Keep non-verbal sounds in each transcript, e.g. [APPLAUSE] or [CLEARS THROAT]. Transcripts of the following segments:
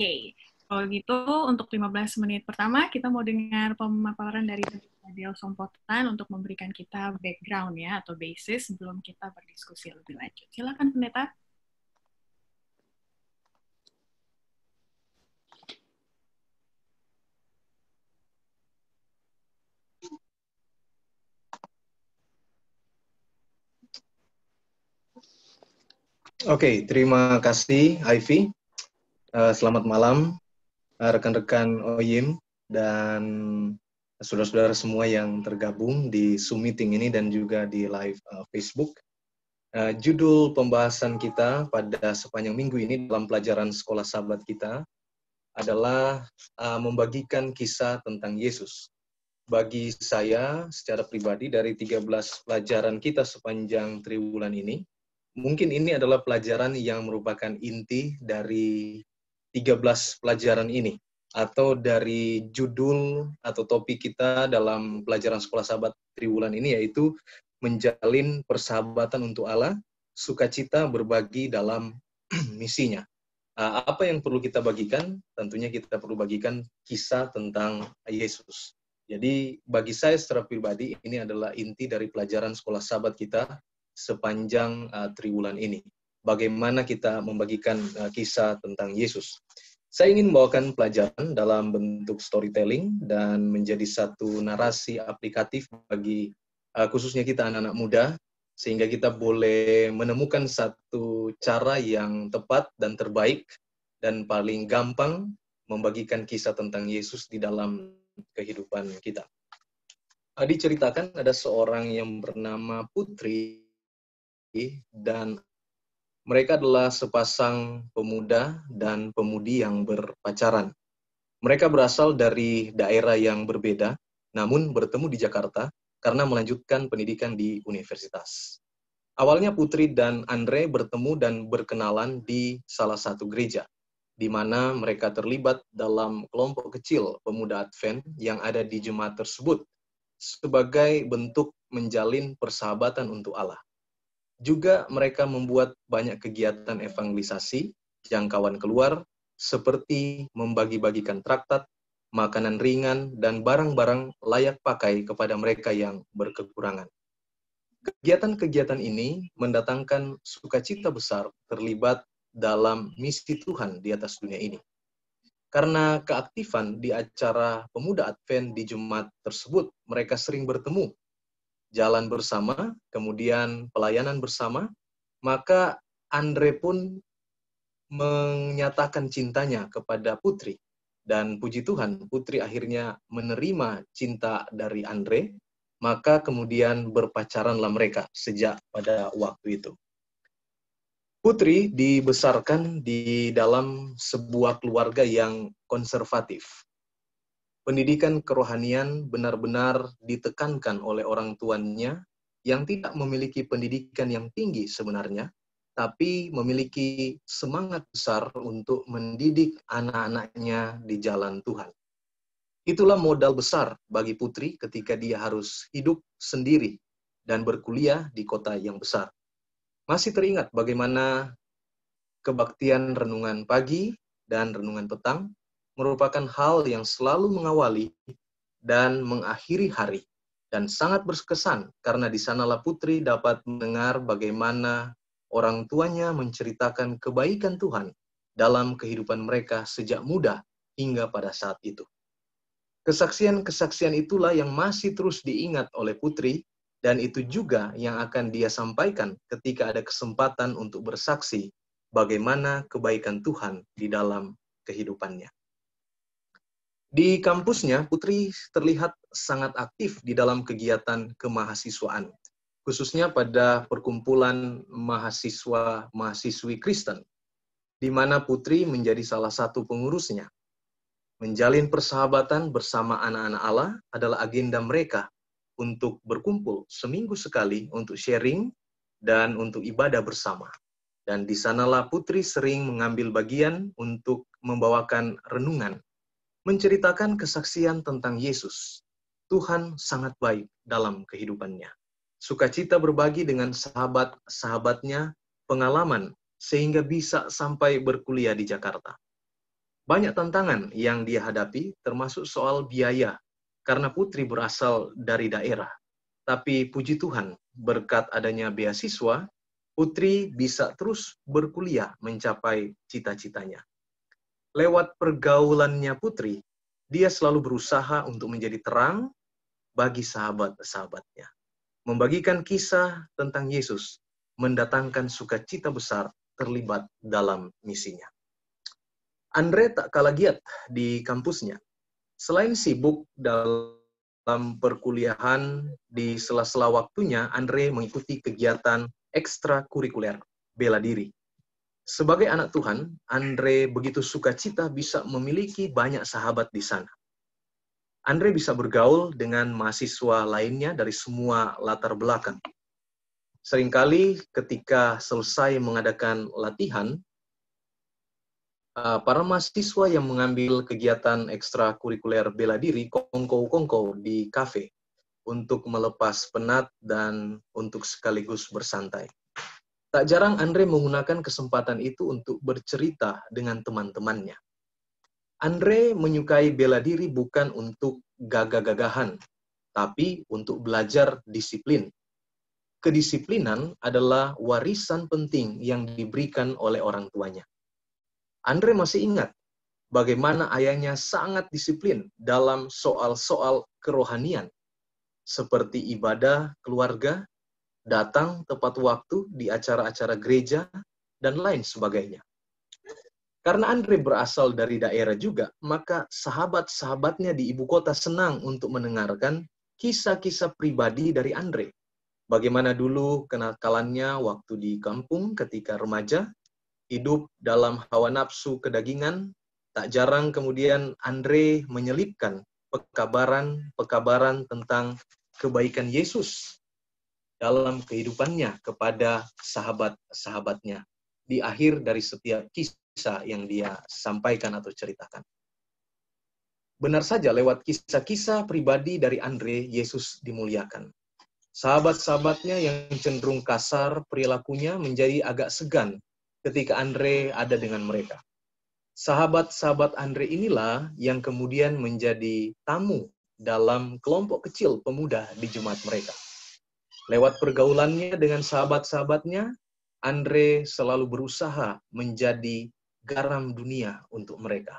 Oke, kalau gitu untuk 15 menit pertama kita mau dengar pemaparan dari Adil Sompotan untuk memberikan kita background ya atau basis sebelum kita berdiskusi lebih lanjut. Silakan pendeta. Oke, okay, terima kasih Ivy. Eh, selamat malam eh, rekan-rekan uh, OYIM dan saudara-saudara semua yang tergabung di Zoom meeting ini dan juga di live eh, Facebook. judul pembahasan kita pada sepanjang minggu ini dalam pelajaran sekolah sahabat kita adalah membagikan kisah tentang Yesus. Bagi saya secara pribadi dari 13 pelajaran kita sepanjang triwulan ini, mungkin ini adalah pelajaran yang merupakan inti dari 13 pelajaran ini atau dari judul atau topik kita dalam pelajaran sekolah sahabat Triwulan ini yaitu menjalin persahabatan untuk Allah, sukacita berbagi dalam [CLEARS THROAT] misinya. Ah, apa yang perlu kita bagikan? Tentunya kita perlu bagikan kisah tentang Yesus. Jadi bagi saya secara pribadi ini adalah inti dari pelajaran sekolah sahabat kita sepanjang ah, triwulan ini bagaimana kita membagikan eh, kisah tentang Yesus. Saya ingin membawakan pelajaran dalam bentuk storytelling dan menjadi satu narasi aplikatif bagi eh, khususnya kita anak-anak muda sehingga kita boleh menemukan satu cara yang tepat dan terbaik dan paling gampang membagikan kisah tentang Yesus di dalam kehidupan kita. Diceritakan ada seorang yang bernama Putri dan mereka adalah sepasang pemuda dan pemudi yang berpacaran. Mereka berasal dari daerah yang berbeda, namun bertemu di Jakarta karena melanjutkan pendidikan di universitas. Awalnya Putri dan Andre bertemu dan berkenalan di salah satu gereja, di mana mereka terlibat dalam kelompok kecil pemuda Advent yang ada di jemaat tersebut sebagai bentuk menjalin persahabatan untuk Allah. Juga mereka membuat banyak kegiatan evangelisasi, jangkauan keluar, seperti membagi-bagikan traktat, makanan ringan, dan barang-barang layak pakai kepada mereka yang berkekurangan. Kegiatan-kegiatan ini mendatangkan sukacita besar terlibat dalam misi Tuhan di atas dunia ini. Karena keaktifan di acara pemuda Advent di Jumat tersebut, mereka sering bertemu jalan bersama, kemudian pelayanan bersama, maka Andre pun menyatakan cintanya kepada Putri. Dan puji Tuhan, Putri akhirnya menerima cinta dari Andre, maka kemudian berpacaranlah mereka sejak pada waktu itu. Putri dibesarkan di dalam sebuah keluarga yang konservatif pendidikan kerohanian benar-benar ditekankan oleh orang tuanya yang tidak memiliki pendidikan yang tinggi sebenarnya, tapi memiliki semangat besar untuk mendidik anak-anaknya di jalan Tuhan. Itulah modal besar bagi putri ketika dia harus hidup sendiri dan berkuliah di kota yang besar. Masih teringat bagaimana kebaktian renungan pagi dan renungan petang merupakan hal yang selalu mengawali dan mengakhiri hari dan sangat berkesan karena di sanalah putri dapat mendengar bagaimana orang tuanya menceritakan kebaikan Tuhan dalam kehidupan mereka sejak muda hingga pada saat itu. Kesaksian-kesaksian itulah yang masih terus diingat oleh putri dan itu juga yang akan dia sampaikan ketika ada kesempatan untuk bersaksi bagaimana kebaikan Tuhan di dalam kehidupannya. Di kampusnya, Putri terlihat sangat aktif di dalam kegiatan kemahasiswaan, khususnya pada perkumpulan mahasiswa-mahasiswi Kristen, di mana Putri menjadi salah satu pengurusnya. Menjalin persahabatan bersama anak-anak Allah adalah agenda mereka untuk berkumpul seminggu sekali untuk sharing dan untuk ibadah bersama. Dan di sanalah Putri sering mengambil bagian untuk membawakan renungan menceritakan kesaksian tentang Yesus. Tuhan sangat baik dalam kehidupannya. Sukacita berbagi dengan sahabat-sahabatnya pengalaman sehingga bisa sampai berkuliah di Jakarta. Banyak tantangan yang dia hadapi termasuk soal biaya karena Putri berasal dari daerah. Tapi puji Tuhan, berkat adanya beasiswa, Putri bisa terus berkuliah mencapai cita-citanya lewat pergaulannya Putri, dia selalu berusaha untuk menjadi terang bagi sahabat-sahabatnya. Membagikan kisah tentang Yesus, mendatangkan sukacita besar terlibat dalam misinya. Andre tak kalah giat di kampusnya. Selain sibuk dalam perkuliahan, di sela-sela waktunya Andre mengikuti kegiatan ekstrakurikuler bela diri sebagai anak Tuhan, Andre begitu sukacita bisa memiliki banyak sahabat di sana. Andre bisa bergaul dengan mahasiswa lainnya dari semua latar belakang. Seringkali ketika selesai mengadakan latihan, eh, para mahasiswa yang mengambil kegiatan ekstrakurikuler bela diri kongko-kongko di kafe untuk melepas penat dan untuk sekaligus bersantai. Tak jarang Andre menggunakan kesempatan itu untuk bercerita dengan teman-temannya. Andre menyukai bela diri bukan untuk gagah-gagahan, tapi untuk belajar disiplin. Kedisiplinan adalah warisan penting yang diberikan oleh orang tuanya. Andre masih ingat bagaimana ayahnya sangat disiplin dalam soal-soal kerohanian, seperti ibadah keluarga datang tepat waktu di acara-acara gereja, dan lain sebagainya. Karena Andre berasal dari daerah juga, maka sahabat-sahabatnya di ibu kota senang untuk mendengarkan kisah-kisah pribadi dari Andre. Bagaimana dulu kenakalannya waktu di kampung ketika remaja, hidup dalam hawa nafsu kedagingan, tak jarang kemudian Andre menyelipkan pekabaran-pekabaran tentang kebaikan Yesus dalam kehidupannya kepada sahabat-sahabatnya di akhir dari setiap kisah yang dia sampaikan atau ceritakan. Benar saja lewat kisah-kisah pribadi dari Andre, Yesus dimuliakan. Sahabat-sahabatnya yang cenderung kasar perilakunya menjadi agak segan ketika Andre ada dengan mereka. Sahabat-sahabat Andre inilah yang kemudian menjadi tamu dalam kelompok kecil pemuda di Jumat mereka Lewat pergaulannya dengan sahabat-sahabatnya, Andre selalu berusaha menjadi garam dunia untuk mereka.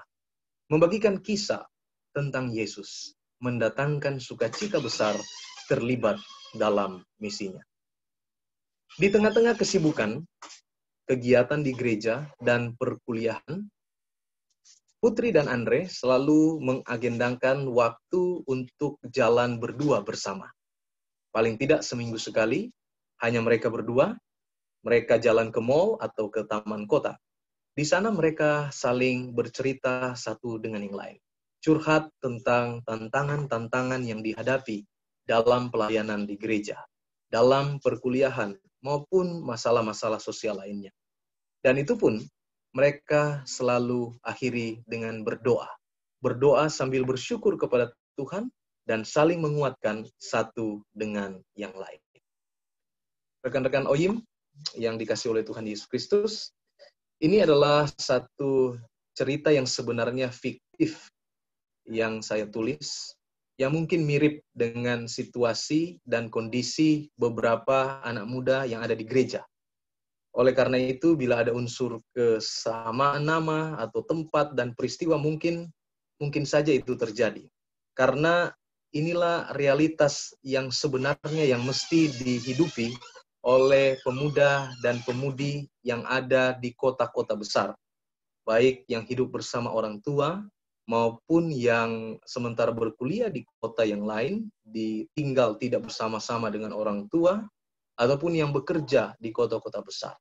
Membagikan kisah tentang Yesus, mendatangkan sukacita besar terlibat dalam misinya. Di tengah-tengah kesibukan, kegiatan di gereja, dan perkuliahan, Putri dan Andre selalu mengagendakan waktu untuk jalan berdua bersama paling tidak seminggu sekali, hanya mereka berdua, mereka jalan ke mall atau ke taman kota. Di sana mereka saling bercerita satu dengan yang lain. Curhat tentang tantangan-tantangan yang dihadapi dalam pelayanan di gereja, dalam perkuliahan, maupun masalah-masalah sosial lainnya. Dan itu pun mereka selalu akhiri dengan berdoa. Berdoa sambil bersyukur kepada Tuhan dan saling menguatkan satu dengan yang lain. Rekan-rekan Oyim yang dikasih oleh Tuhan Yesus Kristus, ini adalah satu cerita yang sebenarnya fiktif yang saya tulis yang mungkin mirip dengan situasi dan kondisi beberapa anak muda yang ada di gereja. Oleh karena itu, bila ada unsur kesamaan nama atau tempat dan peristiwa mungkin mungkin saja itu terjadi. Karena inilah realitas yang sebenarnya yang mesti dihidupi oleh pemuda dan pemudi yang ada di kota-kota besar, baik yang hidup bersama orang tua maupun yang sementara berkuliah di kota yang lain, ditinggal tidak bersama-sama dengan orang tua, ataupun yang bekerja di kota-kota besar.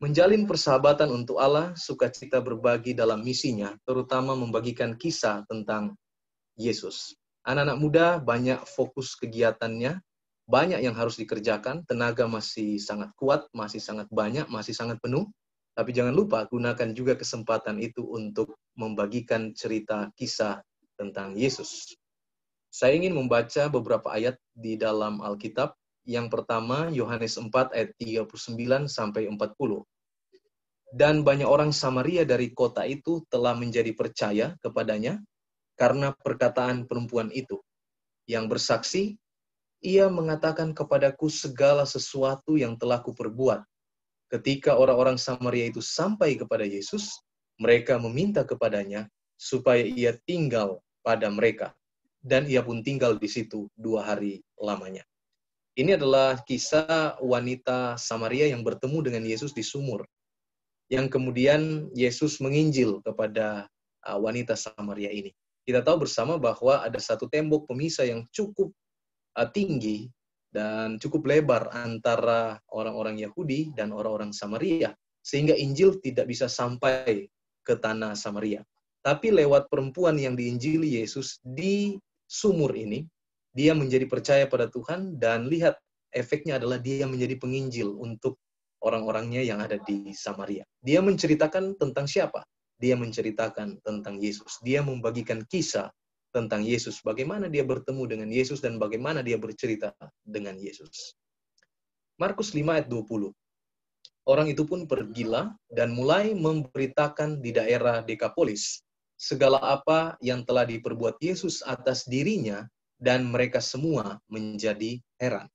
Menjalin persahabatan untuk Allah, sukacita berbagi dalam misinya, terutama membagikan kisah tentang Yesus anak-anak muda banyak fokus kegiatannya, banyak yang harus dikerjakan, tenaga masih sangat kuat, masih sangat banyak, masih sangat penuh. Tapi jangan lupa gunakan juga kesempatan itu untuk membagikan cerita kisah tentang Yesus. Saya ingin membaca beberapa ayat di dalam Alkitab. Yang pertama Yohanes 4 ayat 39 sampai 40. Dan banyak orang Samaria dari kota itu telah menjadi percaya kepadanya karena perkataan perempuan itu yang bersaksi, ia mengatakan kepadaku segala sesuatu yang telah kuperbuat. Ketika orang-orang Samaria itu sampai kepada Yesus, mereka meminta kepadanya supaya ia tinggal pada mereka. Dan ia pun tinggal di situ dua hari lamanya. Ini adalah kisah wanita Samaria yang bertemu dengan Yesus di sumur. Yang kemudian Yesus menginjil kepada uh, wanita Samaria ini kita tahu bersama bahwa ada satu tembok pemisah yang cukup eh, tinggi dan cukup lebar antara orang-orang Yahudi dan orang-orang Samaria sehingga Injil tidak bisa sampai ke tanah Samaria. Tapi lewat perempuan yang diinjili Yesus di sumur ini, dia menjadi percaya pada Tuhan dan lihat efeknya adalah dia menjadi penginjil untuk orang-orangnya yang ada di Samaria. Dia menceritakan tentang siapa? dia menceritakan tentang Yesus. Dia membagikan kisah tentang Yesus, bagaimana dia bertemu dengan Yesus dan bagaimana dia bercerita dengan Yesus. Markus 5 ayat 20. Orang itu pun pergilah dan mulai memberitakan di daerah Dekapolis segala apa yang telah diperbuat Yesus atas dirinya dan mereka semua menjadi heran.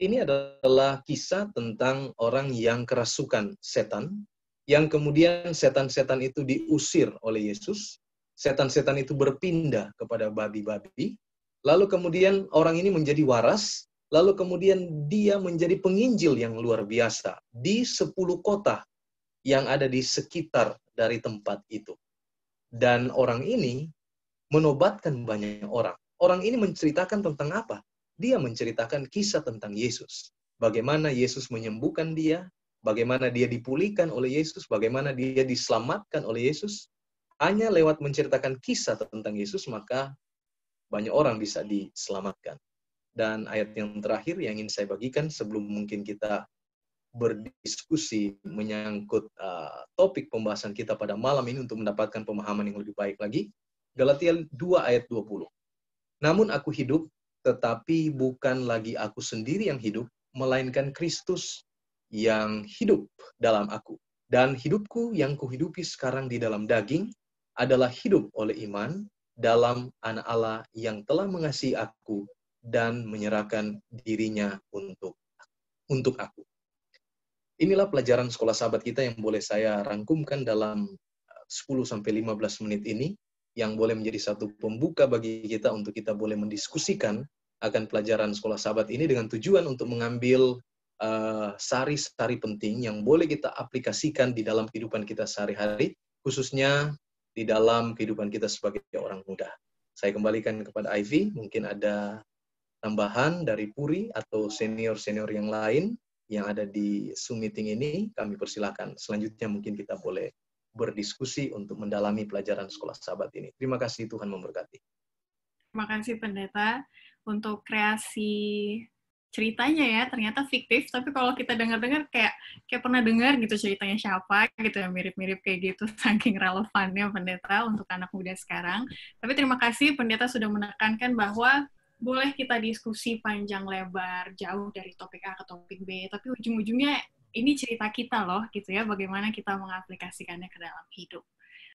Ini adalah kisah tentang orang yang kerasukan setan yang kemudian setan-setan itu diusir oleh Yesus, setan-setan itu berpindah kepada babi-babi, lalu kemudian orang ini menjadi waras, lalu kemudian dia menjadi penginjil yang luar biasa di sepuluh kota yang ada di sekitar dari tempat itu. Dan orang ini menobatkan banyak orang. Orang ini menceritakan tentang apa? Dia menceritakan kisah tentang Yesus. Bagaimana Yesus menyembuhkan dia, bagaimana dia dipulihkan oleh Yesus, bagaimana dia diselamatkan oleh Yesus, hanya lewat menceritakan kisah tentang Yesus, maka banyak orang bisa diselamatkan. Dan ayat yang terakhir yang ingin saya bagikan sebelum mungkin kita berdiskusi menyangkut uh, topik pembahasan kita pada malam ini untuk mendapatkan pemahaman yang lebih baik lagi. Galatia 2 ayat 20. Namun aku hidup, tetapi bukan lagi aku sendiri yang hidup, melainkan Kristus yang hidup dalam aku. Dan hidupku yang kuhidupi sekarang di dalam daging adalah hidup oleh iman dalam anak Allah yang telah mengasihi aku dan menyerahkan dirinya untuk untuk aku. Inilah pelajaran sekolah sahabat kita yang boleh saya rangkumkan dalam 10 eh, 15 menit ini yang boleh menjadi satu pembuka bagi kita untuk kita boleh mendiskusikan akan pelajaran sekolah sahabat ini dengan tujuan untuk mengambil Eh, sari-sari uh, penting yang boleh kita aplikasikan di dalam kehidupan kita sehari-hari, khususnya di dalam kehidupan kita sebagai orang muda. Saya kembalikan kepada Ivy, mungkin ada tambahan dari Puri atau senior-senior yang lain yang ada di Zoom meeting ini, kami persilakan. Selanjutnya mungkin kita boleh berdiskusi untuk mendalami pelajaran sekolah sahabat ini. Terima kasih Tuhan memberkati. Terima kasih Pendeta untuk kreasi ceritanya ya ternyata fiktif tapi kalau kita dengar-dengar kayak kayak pernah dengar gitu ceritanya siapa gitu ya mirip-mirip kayak gitu [LAUGHS] saking relevannya pendeta untuk anak muda sekarang tapi terima kasih pendeta sudah menekankan bahwa boleh kita diskusi panjang lebar jauh dari topik A ke topik B tapi ujung-ujungnya ini cerita kita loh gitu ya bagaimana kita mengaplikasikannya ke dalam hidup